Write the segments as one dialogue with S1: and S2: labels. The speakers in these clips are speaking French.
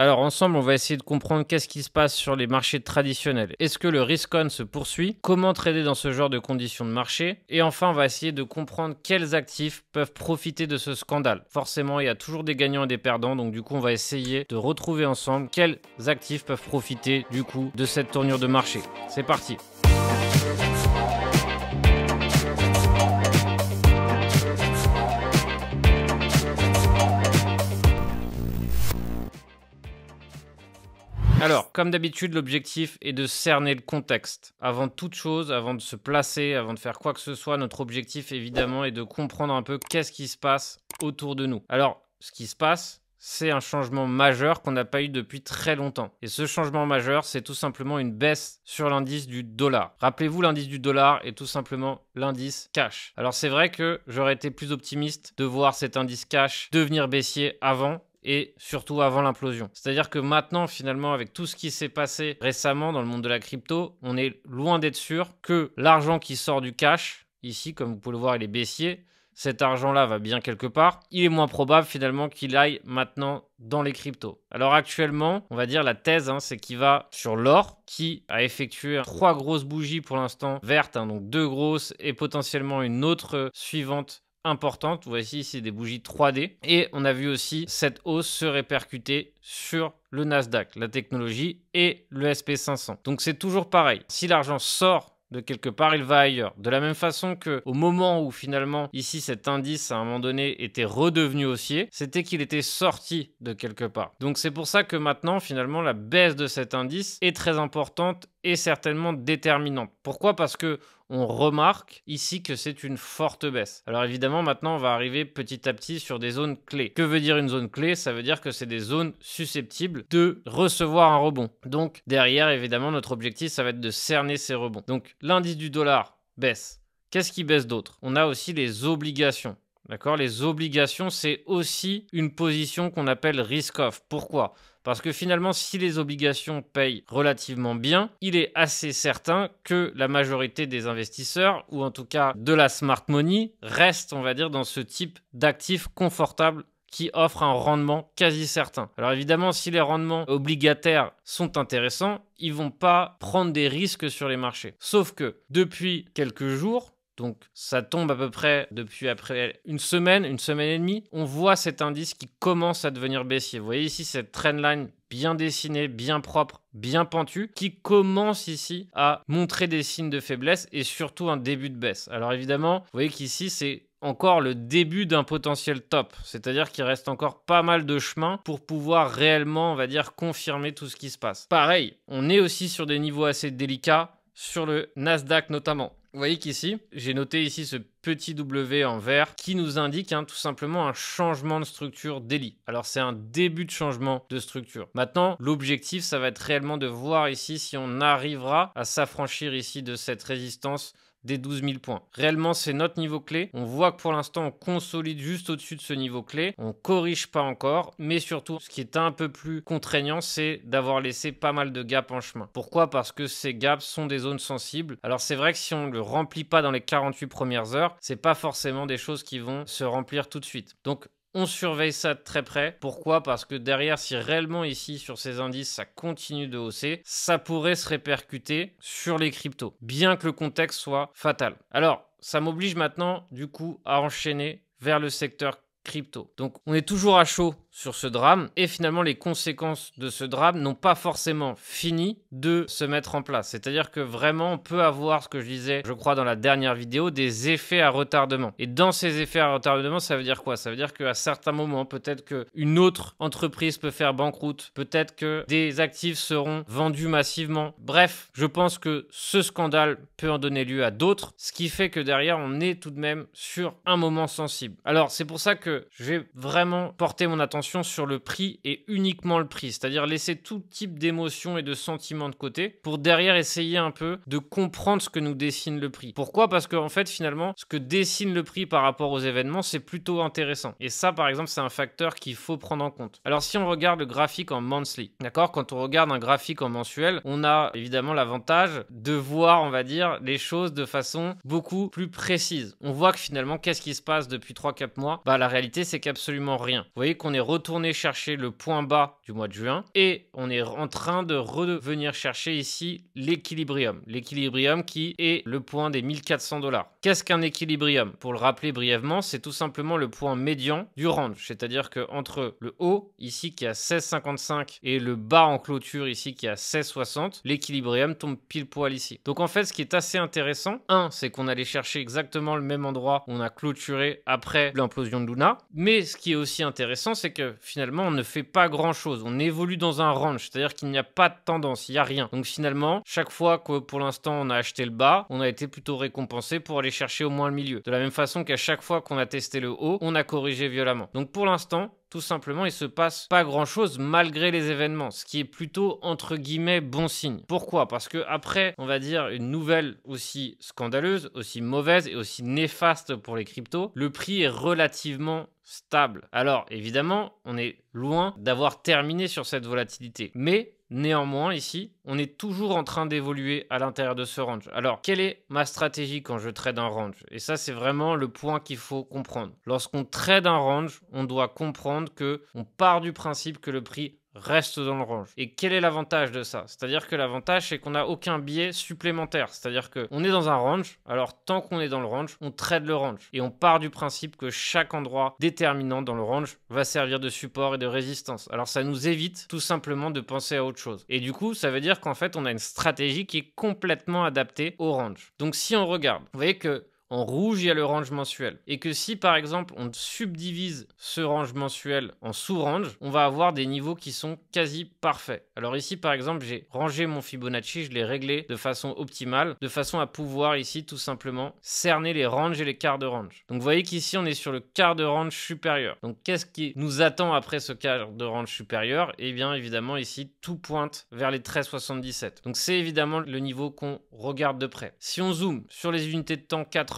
S1: Alors ensemble, on va essayer de comprendre qu'est-ce qui se passe sur les marchés traditionnels. Est-ce que le risk on se poursuit Comment trader dans ce genre de conditions de marché Et enfin, on va essayer de comprendre quels actifs peuvent profiter de ce scandale. Forcément, il y a toujours des gagnants et des perdants, donc du coup, on va essayer de retrouver ensemble quels actifs peuvent profiter du coup de cette tournure de marché. C'est parti. Alors, comme d'habitude, l'objectif est de cerner le contexte. Avant toute chose, avant de se placer, avant de faire quoi que ce soit, notre objectif, évidemment, est de comprendre un peu qu'est-ce qui se passe autour de nous. Alors, ce qui se passe, c'est un changement majeur qu'on n'a pas eu depuis très longtemps. Et ce changement majeur, c'est tout simplement une baisse sur l'indice du dollar. Rappelez-vous, l'indice du dollar est tout simplement l'indice cash. Alors c'est vrai que j'aurais été plus optimiste de voir cet indice cash devenir baissier avant et surtout avant l'implosion. C'est-à-dire que maintenant, finalement, avec tout ce qui s'est passé récemment dans le monde de la crypto, on est loin d'être sûr que l'argent qui sort du cash, ici, comme vous pouvez le voir, il est baissier, cet argent-là va bien quelque part, il est moins probable finalement qu'il aille maintenant dans les cryptos. Alors actuellement, on va dire la thèse, hein, c'est qu'il va sur l'or, qui a effectué trois grosses bougies pour l'instant vertes, hein, donc deux grosses et potentiellement une autre suivante importante. Voici ici des bougies 3D. Et on a vu aussi cette hausse se répercuter sur le Nasdaq, la technologie et le SP500. Donc c'est toujours pareil. Si l'argent sort de quelque part, il va ailleurs. De la même façon que au moment où finalement ici cet indice à un moment donné était redevenu haussier, c'était qu'il était sorti de quelque part. Donc c'est pour ça que maintenant finalement la baisse de cet indice est très importante et certainement déterminante. Pourquoi Parce que on remarque ici que c'est une forte baisse. Alors évidemment, maintenant, on va arriver petit à petit sur des zones clés. Que veut dire une zone clé Ça veut dire que c'est des zones susceptibles de recevoir un rebond. Donc derrière, évidemment, notre objectif, ça va être de cerner ces rebonds. Donc l'indice du dollar baisse. Qu'est-ce qui baisse d'autre On a aussi les obligations. D'accord Les obligations, c'est aussi une position qu'on appelle risk-off. Pourquoi parce que finalement, si les obligations payent relativement bien, il est assez certain que la majorité des investisseurs, ou en tout cas de la smart money, restent, on va dire, dans ce type d'actifs confortables qui offrent un rendement quasi certain. Alors évidemment, si les rendements obligataires sont intéressants, ils vont pas prendre des risques sur les marchés. Sauf que depuis quelques jours, donc ça tombe à peu près depuis après une semaine, une semaine et demie. On voit cet indice qui commence à devenir baissier. Vous voyez ici cette trendline bien dessinée, bien propre, bien pentue, qui commence ici à montrer des signes de faiblesse et surtout un début de baisse. Alors évidemment, vous voyez qu'ici c'est encore le début d'un potentiel top, c'est-à-dire qu'il reste encore pas mal de chemin pour pouvoir réellement, on va dire, confirmer tout ce qui se passe. Pareil, on est aussi sur des niveaux assez délicats sur le Nasdaq notamment. Vous voyez qu'ici, j'ai noté ici ce petit W en vert qui nous indique hein, tout simplement un changement de structure d'Eli. Alors c'est un début de changement de structure. Maintenant, l'objectif, ça va être réellement de voir ici si on arrivera à s'affranchir ici de cette résistance 12 000 points. Réellement, c'est notre niveau clé. On voit que pour l'instant, on consolide juste au-dessus de ce niveau clé. On corrige pas encore, mais surtout, ce qui est un peu plus contraignant, c'est d'avoir laissé pas mal de gaps en chemin. Pourquoi Parce que ces gaps sont des zones sensibles. Alors c'est vrai que si on le remplit pas dans les 48 premières heures, c'est pas forcément des choses qui vont se remplir tout de suite. Donc on surveille ça de très près. Pourquoi Parce que derrière, si réellement ici sur ces indices ça continue de hausser, ça pourrait se répercuter sur les cryptos, bien que le contexte soit fatal. Alors, ça m'oblige maintenant du coup à enchaîner vers le secteur crypto. Donc, on est toujours à chaud sur ce drame et finalement les conséquences de ce drame n'ont pas forcément fini de se mettre en place. C'est-à-dire que vraiment on peut avoir ce que je disais, je crois dans la dernière vidéo, des effets à retardement. Et dans ces effets à retardement, ça veut dire quoi Ça veut dire qu'à certains moments, peut-être que une autre entreprise peut faire banqueroute, peut-être que des actifs seront vendus massivement. Bref, je pense que ce scandale peut en donner lieu à d'autres, ce qui fait que derrière on est tout de même sur un moment sensible. Alors c'est pour ça que j'ai vraiment porté mon attention sur le prix et uniquement le prix, c'est-à-dire laisser tout type d'émotion et de sentiments de côté pour derrière essayer un peu de comprendre ce que nous dessine le prix. Pourquoi Parce qu'en en fait, finalement, ce que dessine le prix par rapport aux événements, c'est plutôt intéressant. Et ça, par exemple, c'est un facteur qu'il faut prendre en compte. Alors, si on regarde le graphique en monthly, d'accord Quand on regarde un graphique en mensuel, on a évidemment l'avantage de voir, on va dire, les choses de façon beaucoup plus précise. On voit que finalement, qu'est-ce qui se passe depuis 3-4 mois Bah, la réalité, c'est qu'absolument rien. Vous voyez qu'on est chercher le point bas du mois de juin et on est en train de revenir chercher ici l'équilibrium. L'équilibrium qui est le point des 1400 dollars. Qu'est-ce qu'un équilibrium Pour le rappeler brièvement, c'est tout simplement le point médian du range, c'est-à-dire que entre le haut ici qui a à 16,55 et le bas en clôture ici qui a à 16,60, l'équilibrium tombe pile poil ici. Donc en fait, ce qui est assez intéressant, un, c'est qu'on allait chercher exactement le même endroit où on a clôturé après l'implosion de Luna, mais ce qui est aussi intéressant, c'est finalement, on ne fait pas grand-chose. On évolue dans un range, c'est-à-dire qu'il n'y a pas de tendance, il n'y a rien. Donc finalement, chaque fois que pour l'instant on a acheté le bas, on a été plutôt récompensé pour aller chercher au moins le milieu. De la même façon qu'à chaque fois qu'on a testé le haut, on a corrigé violemment. Donc pour l'instant, tout simplement, il se passe pas grand chose malgré les événements, ce qui est plutôt entre guillemets bon signe. Pourquoi Parce que après, on va dire une nouvelle aussi scandaleuse, aussi mauvaise et aussi néfaste pour les cryptos, le prix est relativement stable. Alors évidemment, on est loin d'avoir terminé sur cette volatilité, mais Néanmoins, ici, on est toujours en train d'évoluer à l'intérieur de ce range. Alors, quelle est ma stratégie quand je trade un range Et ça, c'est vraiment le point qu'il faut comprendre. Lorsqu'on trade un range, on doit comprendre que on part du principe que le prix reste dans le range. Et quel est l'avantage de ça C'est-à-dire que l'avantage, c'est qu'on n'a aucun biais supplémentaire. C'est-à-dire qu'on est dans un range, alors tant qu'on est dans le range, on trade le range. Et on part du principe que chaque endroit déterminant dans le range va servir de support et de résistance. Alors ça nous évite tout simplement de penser à autre chose. Et du coup, ça veut dire qu'en fait, on a une stratégie qui est complètement adaptée au range. Donc si on regarde, vous voyez que en rouge, il y a le range mensuel. Et que si, par exemple, on subdivise ce range mensuel en sous-range, on va avoir des niveaux qui sont quasi parfaits. Alors ici, par exemple, j'ai rangé mon Fibonacci, je l'ai réglé de façon optimale, de façon à pouvoir ici tout simplement cerner les ranges et les quarts de range. Donc vous voyez qu'ici, on est sur le quart de range supérieur. Donc qu'est-ce qui nous attend après ce quart de range supérieur Eh bien, évidemment, ici, tout pointe vers les 13,77. Donc c'est évidemment le niveau qu'on regarde de près. Si on zoome sur les unités de temps 4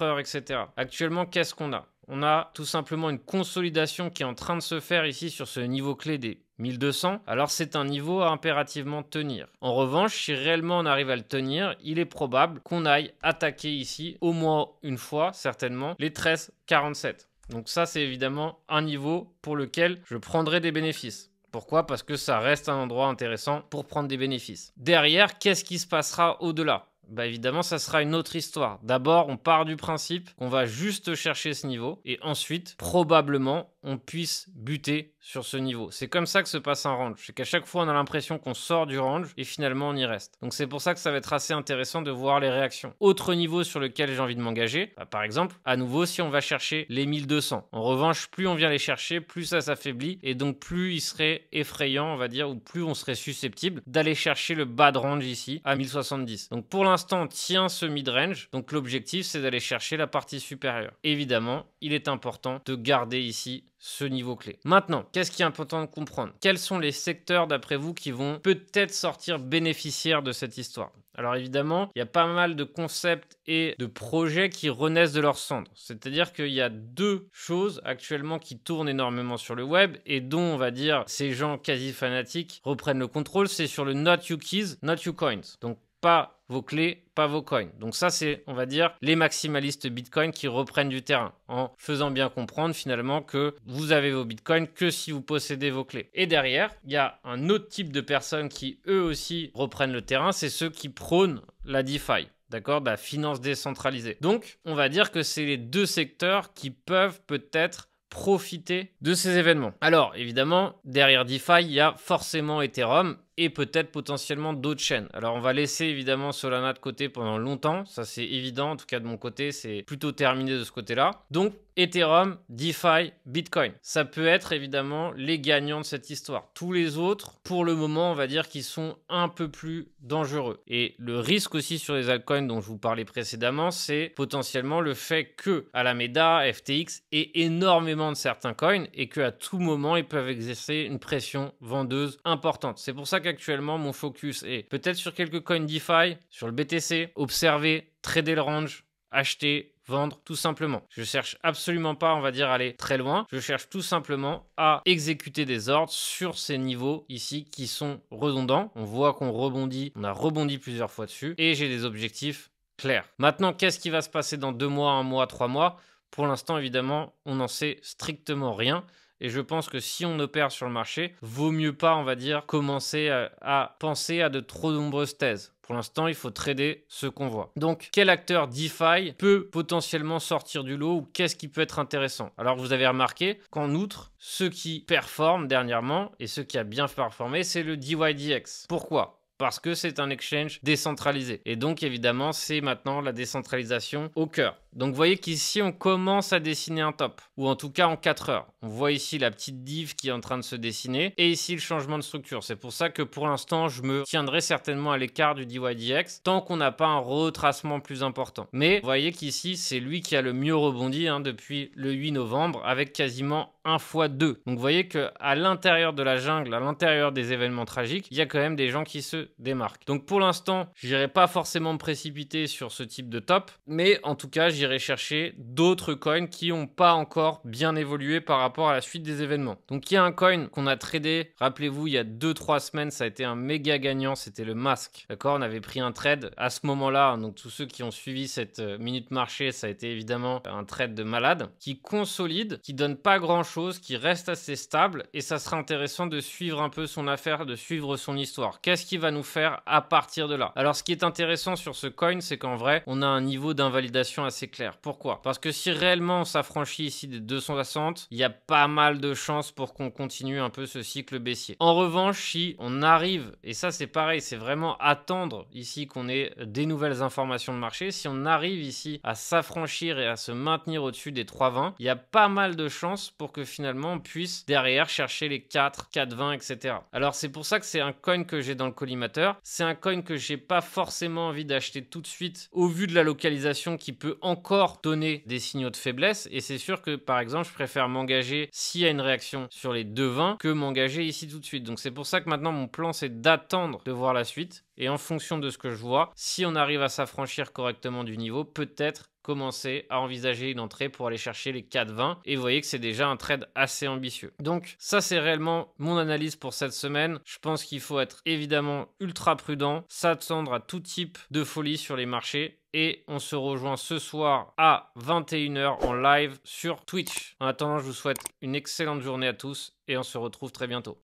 S1: Actuellement, qu'est-ce qu'on a On a tout simplement une consolidation qui est en train de se faire ici sur ce niveau clé des 1200, alors c'est un niveau à impérativement tenir. En revanche, si réellement on arrive à le tenir, il est probable qu'on aille attaquer ici, au moins une fois, certainement, les 1347. Donc ça, c'est évidemment un niveau pour lequel je prendrai des bénéfices. Pourquoi Parce que ça reste un endroit intéressant pour prendre des bénéfices. Derrière, qu'est-ce qui se passera au-delà bah évidemment, ça sera une autre histoire. D'abord, on part du principe qu'on va juste chercher ce niveau, et ensuite, probablement, on puisse buter sur ce niveau. C'est comme ça que se passe un range. C'est qu'à chaque fois, on a l'impression qu'on sort du range et finalement, on y reste. Donc c'est pour ça que ça va être assez intéressant de voir les réactions. Autre niveau sur lequel j'ai envie de m'engager, bah, par exemple, à nouveau, si on va chercher les 1200. En revanche, plus on vient les chercher, plus ça s'affaiblit et donc plus il serait effrayant, on va dire, ou plus on serait susceptible d'aller chercher le bas de range ici à 1070. Donc pour l'instant, on tient ce mid-range. Donc l'objectif, c'est d'aller chercher la partie supérieure. Évidemment, il est important de garder ici ce niveau clé. Maintenant, qu'est-ce qui est important de comprendre Quels sont les secteurs, d'après vous, qui vont peut-être sortir bénéficiaires de cette histoire Alors évidemment, il y a pas mal de concepts et de projets qui renaissent de leur cendres. C'est-à-dire qu'il y a deux choses actuellement qui tournent énormément sur le web et dont, on va dire, ces gens quasi fanatiques reprennent le contrôle. C'est sur le Not You Keys, Not You Coins. Donc pas vos clés, pas vos coins. Donc ça, c'est, on va dire, les maximalistes Bitcoin qui reprennent du terrain en faisant bien comprendre finalement que vous avez vos Bitcoins que si vous possédez vos clés. Et derrière, il y a un autre type de personnes qui, eux aussi, reprennent le terrain, c'est ceux qui prônent la DeFi d'accord, la finance décentralisée. Donc, on va dire que c'est les deux secteurs qui peuvent peut-être profiter de ces événements. Alors, évidemment, derrière DeFi, il y a forcément Ethereum et peut-être potentiellement d'autres chaînes. Alors on va laisser évidemment Solana de côté pendant longtemps, ça c'est évident, en tout cas de mon côté c'est plutôt terminé de ce côté-là. Donc Ethereum, DeFi, Bitcoin, ça peut être évidemment les gagnants de cette histoire. Tous les autres, pour le moment on va dire qu'ils sont un peu plus dangereux. Et le risque aussi sur les altcoins dont je vous parlais précédemment, c'est potentiellement le fait que Alameda, FTX et énormément de certains coins et qu'à tout moment ils peuvent exercer une pression vendeuse importante. C'est pour ça que Actuellement, mon focus est peut-être sur quelques coins DeFi, sur le BTC, observer, trader le range, acheter, vendre tout simplement. Je cherche absolument pas, on va dire, aller très loin. Je cherche tout simplement à exécuter des ordres sur ces niveaux ici qui sont redondants. On voit qu'on rebondit, on a rebondi plusieurs fois dessus et j'ai des objectifs clairs. Maintenant, qu'est-ce qui va se passer dans deux mois, un mois, trois mois Pour l'instant, évidemment, on n'en sait strictement rien. Et je pense que si on opère sur le marché, vaut mieux pas, on va dire, commencer euh, à, penser à de trop nombreuses thèses. Pour l'instant, il faut trader ce qu'on voit. Donc, quel acteur DeFi peut potentiellement sortir du lot ou qu'est-ce qui peut être intéressant Alors, vous avez remarqué qu'en outre, ce qui performe dernièrement et ce qui a bien performé, c'est le DYDX. Pourquoi parce que c'est un exchange décentralisé. Et donc évidemment, c'est maintenant la décentralisation au cœur. Donc vous voyez qu'ici, on commence à dessiner un top, ou en tout cas en 4 heures. On voit ici la petite div qui est en train de se dessiner, et ici le changement de structure. C'est pour ça que pour l'instant, je me tiendrai certainement à l'écart du DYDX, tant qu'on n'a pas un retracement plus important. Mais vous voyez qu'ici, c'est lui qui a le mieux rebondi hein, depuis le 8 novembre, avec quasiment 1 fois 2. Donc vous voyez qu'à à l'intérieur de la jungle, à l'intérieur des événements tragiques, il y a quand même des gens qui se démarquent. Donc pour l'instant, je n'irai pas forcément me précipiter sur ce type de top, mais en tout cas, j'irai chercher d'autres coins qui n'ont pas encore bien évolué par rapport à la suite des événements. Donc il y a un coin qu'on a tradé, rappelez-vous, il y a 2-3 semaines, ça a été un méga gagnant, c'était le masque. D'accord On avait pris un trade à ce moment-là, donc tous ceux qui ont suivi cette euh, minute marché, ça a été évidemment un trade de malade, qui consolide, qui donne pas grand-chose, qui reste assez stable, et ça sera intéressant de suivre un peu son affaire, de suivre son histoire. Qu'est-ce qu'il va nous faire à partir de là Alors ce qui est intéressant sur ce coin, c'est qu'en vrai, on a un niveau d'invalidation assez clair. Pourquoi Parce que si réellement on s'affranchit ici des 260, il y a pas mal de chances pour qu'on continue un peu ce cycle baissier. En revanche, si on arrive, et ça c'est pareil, c'est vraiment attendre ici qu'on ait des nouvelles informations de marché, si on arrive ici à s'affranchir et à se maintenir au-dessus des 3,20, il y a pas mal de chances pour que finalement on puisse derrière chercher les 4, 4,20, etc. Alors c'est pour ça que c'est un coin que j'ai dans le collimateur, c'est un coin que j'ai pas forcément envie d'acheter tout de suite au vu de la localisation qui peut encore encore des signaux de faiblesse. Et c'est sûr que, par exemple, je préfère m'engager s'il y a une réaction sur les deux 20 que m'engager ici tout de suite. Donc c'est pour ça que maintenant, mon plan, c'est d'attendre de voir la suite. Et en fonction de ce que je vois, si on arrive à s'affranchir correctement du niveau, peut-être commencer à envisager une entrée pour aller chercher les 4,20 et vous voyez que c'est déjà un trade assez ambitieux. Donc ça c'est réellement mon analyse pour cette semaine. Je pense qu'il faut être évidemment ultra prudent, s'attendre à tout type de folie sur les marchés et on se rejoint ce soir à 21h en live sur Twitch. En attendant, je vous souhaite une excellente journée à tous et on se retrouve très bientôt.